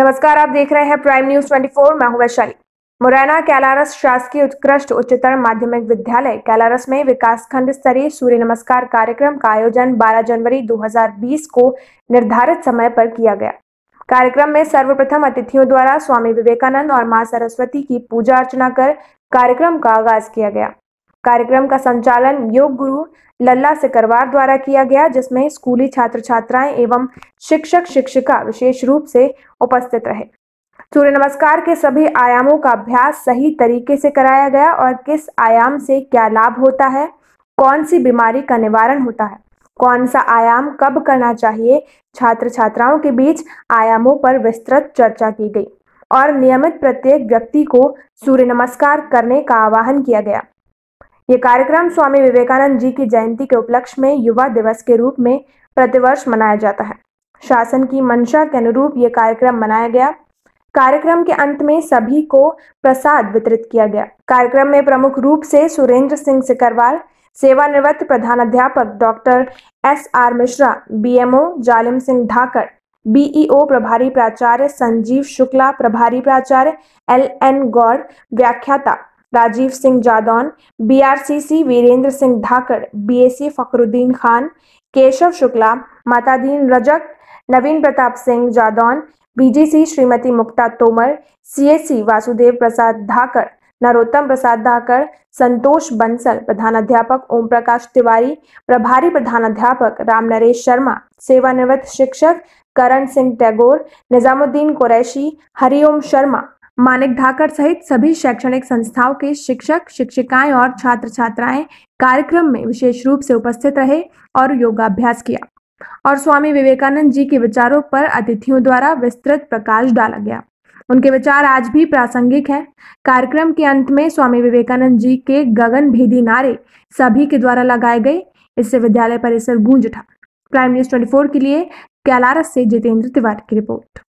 नमस्कार आप देख रहे हैं प्राइम न्यूज 24 मैं हूं वैशाली मुरैना कैलारस शासकीय उत्कृष्ट उच्चतर माध्यमिक विद्यालय कैलारस में विकासखंड स्तरीय सूर्य नमस्कार कार्यक्रम का आयोजन 12 जनवरी 2020 को निर्धारित समय पर किया गया कार्यक्रम में सर्वप्रथम अतिथियों द्वारा स्वामी विवेकानंद और माँ सरस्वती की पूजा अर्चना कर कार्यक्रम का आगाज किया गया कार्यक्रम का संचालन योग गुरु लल्ला सिकरवार द्वारा किया गया जिसमें स्कूली छात्र छात्राएं एवं शिक्षक शिक्षिका विशेष रूप से उपस्थित रहे सूर्य नमस्कार के सभी आयामों का अभ्यास सही तरीके से कराया गया और किस आयाम से क्या लाभ होता है कौन सी बीमारी का निवारण होता है कौन सा आयाम कब करना चाहिए छात्र छात्राओं के बीच आयामों पर विस्तृत चर्चा की गई और नियमित प्रत्येक व्यक्ति को सूर्य नमस्कार करने का आवाहन किया गया ये कार्यक्रम स्वामी विवेकानंद जी की जयंती के उपलक्ष्य में युवा दिवस के रूप में प्रतिवर्ष मनाया जाता है शासन की मंशा के अनुरूप ये कार्यक्रम मनाया गया कार्यक्रम के अंत में सभी को प्रसाद वितरित किया गया कार्यक्रम में प्रमुख रूप से सुरेंद्र सिंह सिकरवाल सेवानिवृत्त प्रधान अध्यापक doctor S R Mishra BMO Zalim Singh धाकड़ बीईओ प्रभारी प्राचार्य संजीव शुक्ला प्रभारी प्राचार्य एल एन गौड़ व्याख्याता Rajiv Singh Jadaun BRCC Virendra Singh Dhakar BAC Fakhruddin Khan Keshav Shukla Matadin Rajak Naveen Pratap Singh Jadaun BGC Shrimati Mukta Tomar CSC Vasudev Prasad Dhakar Narottam Prasad Dhakad Santosh Bansal प्रधानाध्यापक ओम प्रकाश तिवारी प्रभारी प्रधानाध्यापक राम नरेश शर्मा सेवानिवृत्त शिक्षक करण सिंह टैगोर निजामुद्दीन कुरैशी हरिओम शर्मा मानिक धाकर सहित सभी शैक्षणिक संस्थाओं के शिक्षक शिक्षिकाएं और छात्र छात्राएं कार्यक्रम में विशेष रूप से उपस्थित रहे और योगाभ्यास किया और स्वामी विवेकानंद जी के विचारों पर अतिथियों द्वारा विस्तृत प्रकाश डाला गया उनके विचार आज भी प्रासंगिक हैं कार्यक्रम के अंत में स्वामी विवेकानंद जी के गगन भेदी नारे सभी के द्वारा लगाए गए इससे विद्यालय परिसर गूंज उठा प्राइम न्यूज ट्वेंटी के लिए कैलारस से जितेंद्र तिवारी की रिपोर्ट